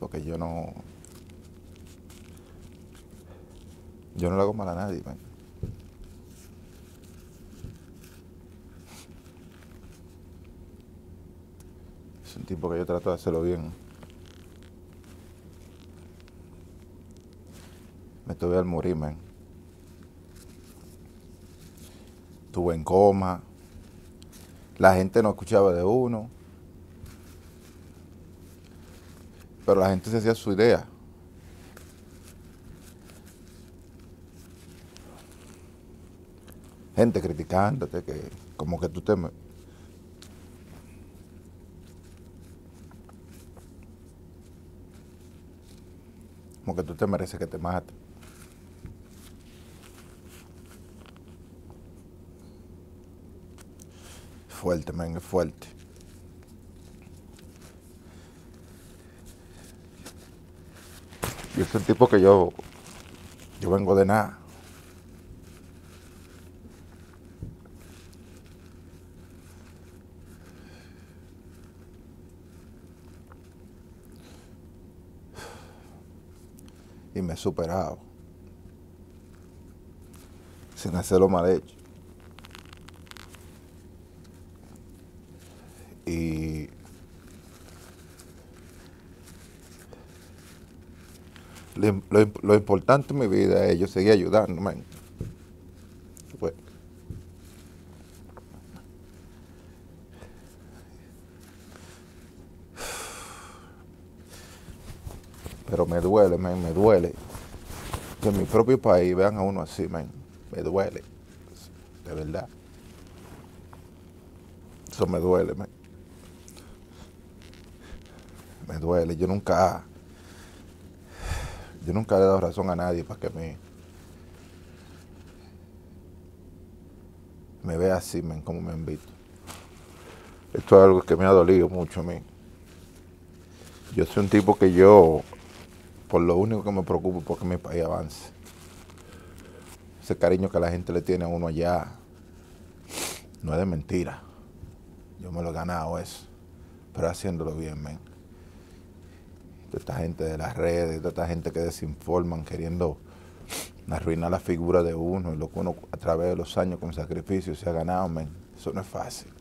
Porque yo no. Yo no le hago mal a nadie, man. porque yo trato de hacerlo bien. Me tuve al murimen. Estuve en coma. La gente no escuchaba de uno. Pero la gente se hacía su idea. Gente criticándote que como que tú te como que tú te mereces que te maten. Fuerte, men, es fuerte. Y es este un tipo que yo, yo vengo de nada. me he superado. Sin hacerlo mal hecho. Y lo, lo, importante en mi vida es yo seguir ayudando, duele, me duele. Que en mi propio país vean a uno así, me duele. De verdad. Eso me duele, man. Me duele. Yo nunca. Yo nunca le he dado razón a nadie para que me. Me vea así, man, como me han visto. Esto es algo que me ha dolido mucho a mí. Yo soy un tipo que yo por lo único que me preocupo es porque mi país avance. Ese cariño que la gente le tiene a uno allá no es de mentira. Yo me lo he ganado eso, pero haciéndolo bien, men. Toda esta gente de las redes, toda esta gente que desinforman queriendo arruinar la figura de uno y lo que uno a través de los años con sacrificio se ha ganado, men. Eso no es fácil.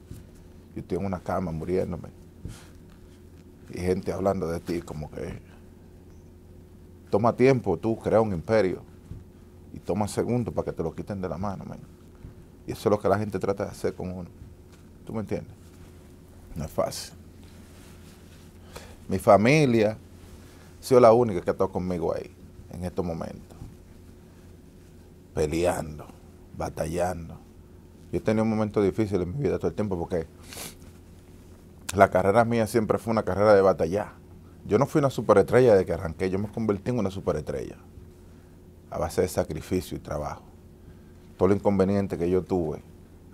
Yo estoy en una cama muriéndome. Y gente hablando de ti como que toma tiempo tú creas un imperio y toma segundos para que te lo quiten de la mano, Y eso es lo que la gente trata de hacer con uno. ¿Tú me entiendes? No es fácil. Mi familia ha sido la única que ha estado conmigo ahí, en estos momentos. Peleando, batallando. Yo he tenido un momento difícil en mi vida todo el tiempo porque la carrera mía siempre fue una carrera de batallar yo no fui una superestrella de que arranqué, yo me convertí en una superestrella a base de sacrificio y trabajo. Todo lo inconveniente que yo tuve,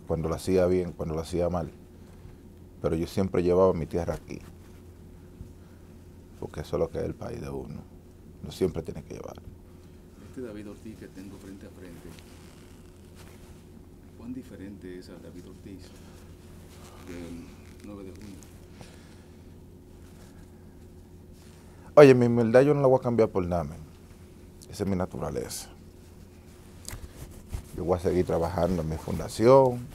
cuando lo hacía bien, cuando lo hacía mal, pero yo siempre llevaba mi tierra aquí, porque eso es lo que es el país de uno, Lo siempre tiene que llevar. Este David Ortiz que tengo frente a frente, ¿cuán diferente es a David Ortiz del 9 de junio? Oye, mi humildad yo no la voy a cambiar por nada. Esa es mi naturaleza. Yo voy a seguir trabajando en mi fundación.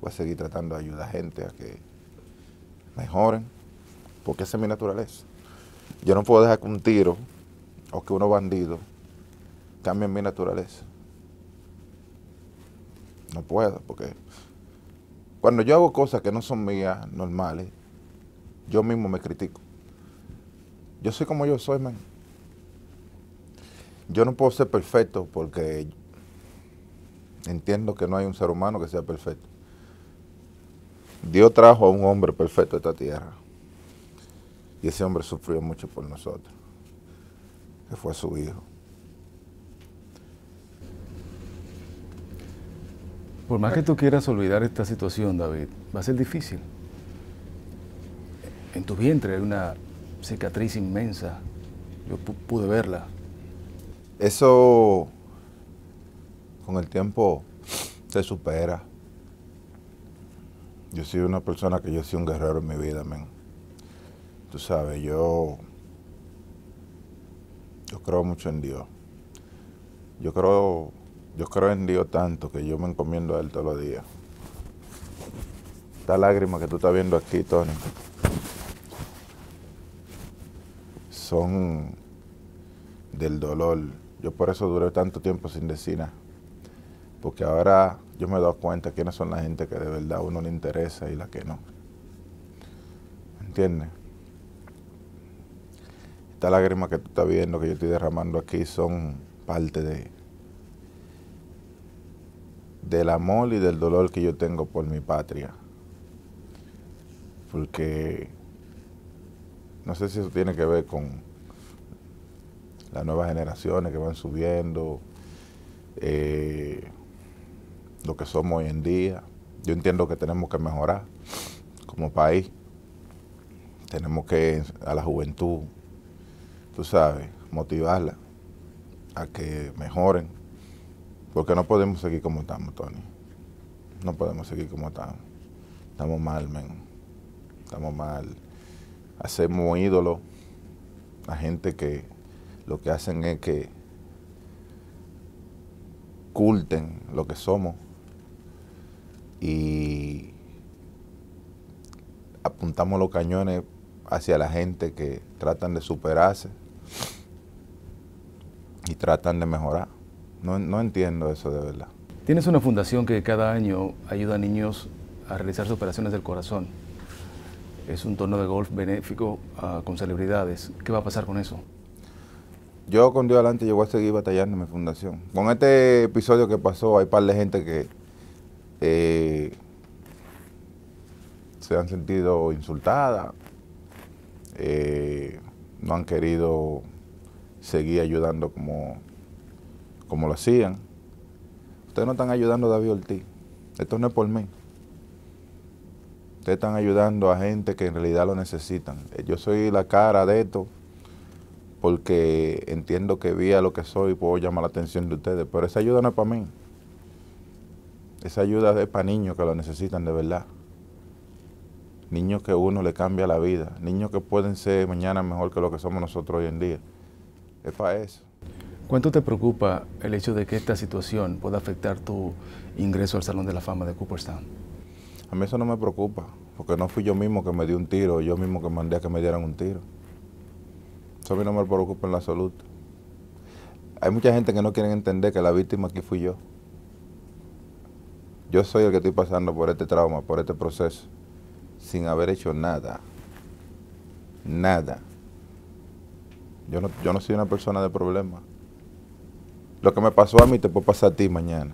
Voy a seguir tratando de ayudar a gente a que mejoren. Porque esa es mi naturaleza. Yo no puedo dejar que un tiro o que unos bandidos cambien mi naturaleza. No puedo, porque cuando yo hago cosas que no son mías, normales, yo mismo me critico. Yo soy como yo soy, man. Yo no puedo ser perfecto porque entiendo que no hay un ser humano que sea perfecto. Dios trajo a un hombre perfecto a esta tierra. Y ese hombre sufrió mucho por nosotros, que fue su hijo. Por más que tú quieras olvidar esta situación, David, va a ser difícil. En tu vientre hay una cicatriz inmensa. Yo pude verla. Eso con el tiempo te supera. Yo soy una persona que yo soy un guerrero en mi vida, amén. Tú sabes, yo, yo creo mucho en Dios. Yo creo, yo creo en Dios tanto que yo me encomiendo a Él todos los días. Esta lágrima que tú estás viendo aquí, Tony, Son del dolor. Yo por eso duré tanto tiempo sin decina, porque ahora yo me he dado cuenta quiénes son la gente que de verdad a uno le interesa y la que no. ¿Me ¿Entiendes? Estas lágrimas que tú estás viendo, que yo estoy derramando aquí, son parte de del amor y del dolor que yo tengo por mi patria. Porque no sé si eso tiene que ver con las nuevas generaciones que van subiendo, eh, lo que somos hoy en día. Yo entiendo que tenemos que mejorar como país. Tenemos que a la juventud, tú sabes, motivarla a que mejoren. Porque no podemos seguir como estamos, Tony. No podemos seguir como estamos. Estamos mal, men. Estamos mal hacemos ídolos a gente que lo que hacen es que culten lo que somos y apuntamos los cañones hacia la gente que tratan de superarse y tratan de mejorar. No, no entiendo eso de verdad. Tienes una fundación que cada año ayuda a niños a realizar sus operaciones del corazón es un torneo de golf benéfico ah, con celebridades. ¿Qué va a pasar con eso? Yo con Dios adelante llegó a seguir batallando en mi fundación. Con este episodio que pasó hay par de gente que eh, se han sentido insultadas, eh, no han querido seguir ayudando como, como lo hacían. Ustedes no están ayudando a David Ortiz. Esto no es por mí. Ustedes están ayudando a gente que en realidad lo necesitan. Eh, yo soy la cara de esto porque entiendo que vía lo que soy puedo llamar la atención de ustedes, pero esa ayuda no es para mí. Esa ayuda es para niños que lo necesitan de verdad. Niños que uno le cambia la vida, niños que pueden ser mañana mejor que lo que somos nosotros hoy en día. Es para eso. ¿Cuánto te preocupa el hecho de que esta situación pueda afectar tu ingreso al Salón de la Fama de Cooperstown? A mí eso no me preocupa, porque no fui yo mismo que me di un tiro, yo mismo que mandé a que me dieran un tiro. Eso a mí no me preocupa en la salud. Hay mucha gente que no quiere entender que la víctima aquí fui yo. Yo soy el que estoy pasando por este trauma, por este proceso, sin haber hecho nada. Nada. Yo no, yo no soy una persona de problemas. Lo que me pasó a mí te puede pasar a ti mañana.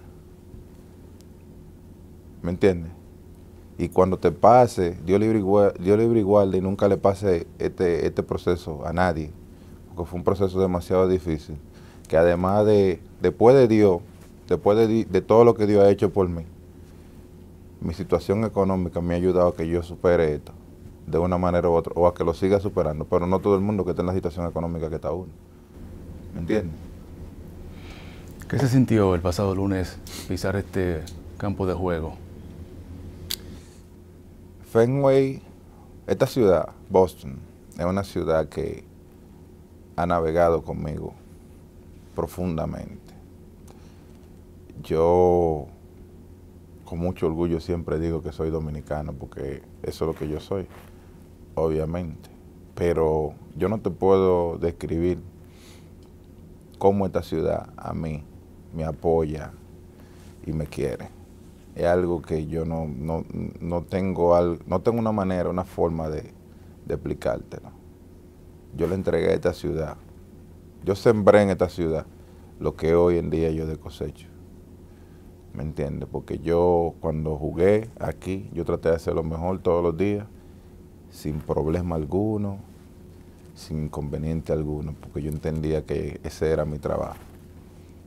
¿Me entiendes? y cuando te pase, Dios libre, igual, Dios libre y y nunca le pase este, este proceso a nadie, porque fue un proceso demasiado difícil, que además de, después de Dios, después de, de todo lo que Dios ha hecho por mí, mi situación económica me ha ayudado a que yo supere esto de una manera u otra, o a que lo siga superando, pero no todo el mundo que está en la situación económica que está uno. ¿Me entiendes? ¿Qué se sintió el pasado lunes pisar este campo de juego? Fenway, esta ciudad, Boston, es una ciudad que ha navegado conmigo profundamente. Yo con mucho orgullo siempre digo que soy dominicano porque eso es lo que yo soy, obviamente. Pero yo no te puedo describir cómo esta ciudad a mí me apoya y me quiere es algo que yo no, tengo, al, no tengo una manera, una forma de, de explicártelo. Yo le entregué a esta ciudad, yo sembré en esta ciudad lo que hoy en día yo de cosecho. ¿Me entiendes? Porque yo cuando jugué aquí, yo traté de hacer lo mejor todos los días, sin problema alguno, sin inconveniente alguno, porque yo entendía que ese era mi trabajo.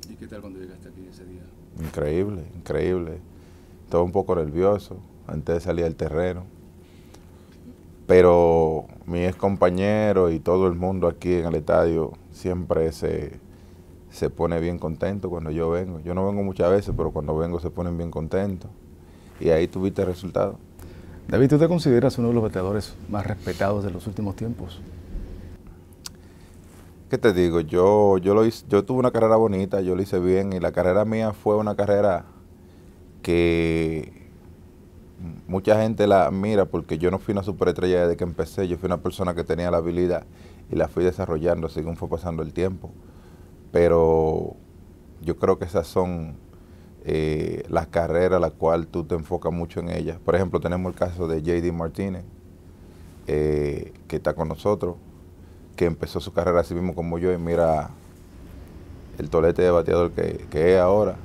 ¿Y qué tal cuando llegaste aquí ese día? Increíble, increíble estaba un poco nervioso antes de salir al terreno. Pero mi ex compañero y todo el mundo aquí en el estadio siempre se, se pone bien contento cuando yo vengo. Yo no vengo muchas veces, pero cuando vengo se ponen bien contentos. Y ahí tuviste resultado. David, ¿tú te consideras uno de los bateadores más respetados de los últimos tiempos? ¿Qué te digo? Yo, yo, lo hice, yo tuve una carrera bonita, yo lo hice bien y la carrera mía fue una carrera que mucha gente la mira porque yo no fui una superestrella desde que empecé, yo fui una persona que tenía la habilidad y la fui desarrollando según fue pasando el tiempo. Pero yo creo que esas son eh, las carreras las cuales tú te enfocas mucho en ellas. Por ejemplo, tenemos el caso de JD Martínez, eh, que está con nosotros, que empezó su carrera así mismo como yo y mira el tolete de bateador que, que es ahora.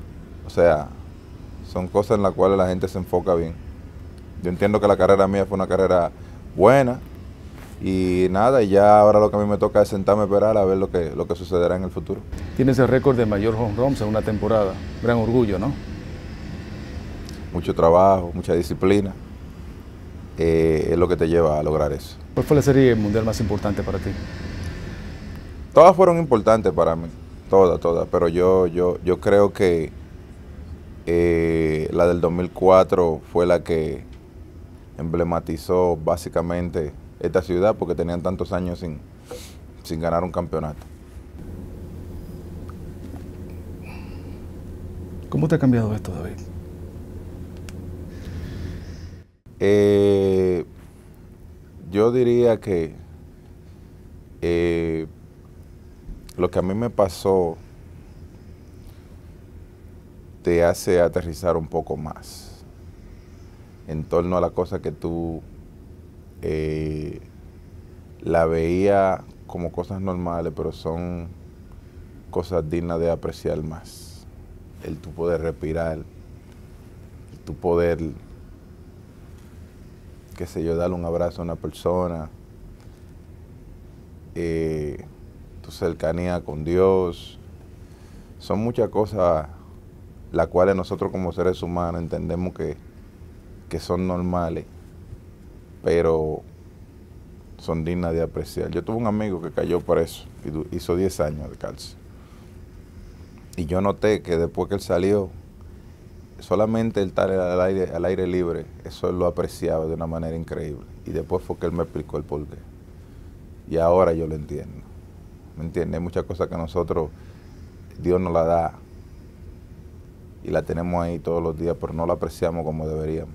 O sea, son cosas en las cuales la gente se enfoca bien. Yo entiendo que la carrera mía fue una carrera buena y nada, y ya ahora lo que a mí me toca es sentarme a esperar a ver lo que, lo que sucederá en el futuro. Tienes el récord de mayor home runs en una temporada, gran orgullo, ¿no? Mucho trabajo, mucha disciplina, eh, es lo que te lleva a lograr eso. ¿Cuál fue la serie mundial más importante para ti? Todas fueron importantes para mí, todas, todas, pero yo, yo, yo creo que eh, la del 2004 fue la que emblematizó básicamente esta ciudad porque tenían tantos años sin, ganar un campeonato. ¿Cómo te ha cambiado esto, David? Eh, yo diría que eh, lo que a mí me pasó te hace aterrizar un poco más en torno a la cosa que tú eh, la veía como cosas normales, pero son cosas dignas de apreciar más. El tu poder respirar, tu poder, qué sé yo, darle un abrazo a una persona, eh, tu cercanía con Dios. Son muchas cosas las cuales nosotros como seres humanos entendemos que, son normales, pero son dignas de apreciar. Yo tuve un amigo que cayó preso y hizo 10 años de cárcel. Y yo noté que después que él salió, solamente el estar al aire, al aire libre, eso lo apreciaba de una manera increíble. Y después fue que él me explicó el porqué. Y ahora yo lo entiendo. ¿Me entiendes? Hay muchas cosas que nosotros, Dios nos la da y la tenemos ahí todos los días, pero no la apreciamos como deberíamos.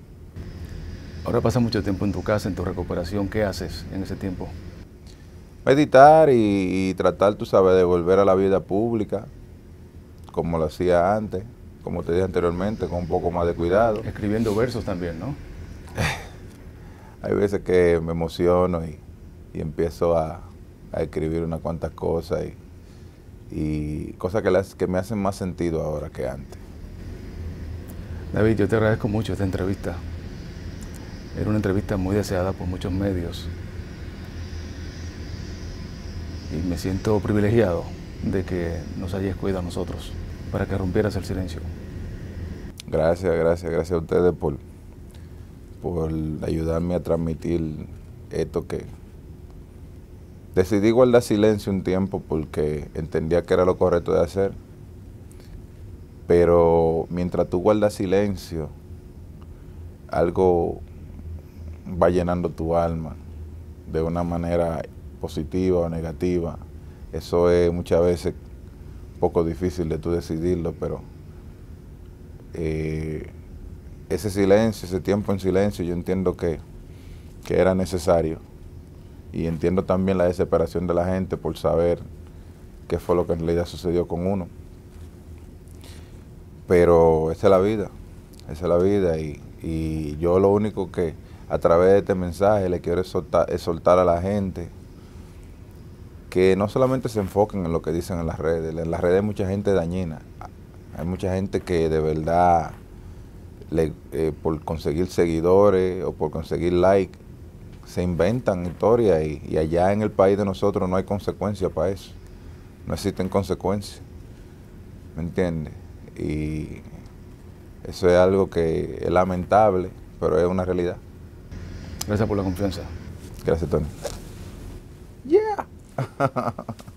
Ahora pasa mucho tiempo en tu casa, en tu recuperación. ¿Qué haces en ese tiempo? Meditar y, tratar, tú sabes, de volver a la vida pública, como lo hacía antes, como te dije anteriormente, con un poco más de cuidado. Escribiendo versos también, ¿no? <laughs> Hay veces que me emociono y, empiezo a, escribir unas cuantas cosas y, y cosas que, las, que me hacen más sentido ahora que antes. David, yo te agradezco mucho esta entrevista. Era una entrevista muy deseada por muchos medios. Y me siento privilegiado de que nos hayas cuidado a nosotros para que rompieras el silencio. Gracias, gracias, gracias a ustedes por, por ayudarme a transmitir esto que... Decidí guardar silencio un tiempo porque entendía que era lo correcto de hacer pero mientras tú guardas silencio, algo va llenando tu alma de una manera positiva o negativa. Eso es muchas veces poco difícil de tú decidirlo, pero eh, ese silencio, ese tiempo en silencio, yo entiendo que, que era necesario. Y entiendo también la desesperación de la gente por saber qué fue lo que en realidad sucedió con uno pero esa es la vida, esa es la vida y, yo lo único que a través de este mensaje le quiero es soltar a la gente que no solamente se enfoquen en lo que dicen en las redes, en las redes hay mucha gente dañina, hay mucha gente que de verdad eh, por conseguir seguidores o por conseguir like se inventan historias y, y allá en el país de nosotros no hay consecuencia para eso, no existen consecuencias, ¿me entiendes? y eso es algo que es lamentable, pero es una realidad. Gracias por la confianza. Gracias, Tony. Yeah. <laughs>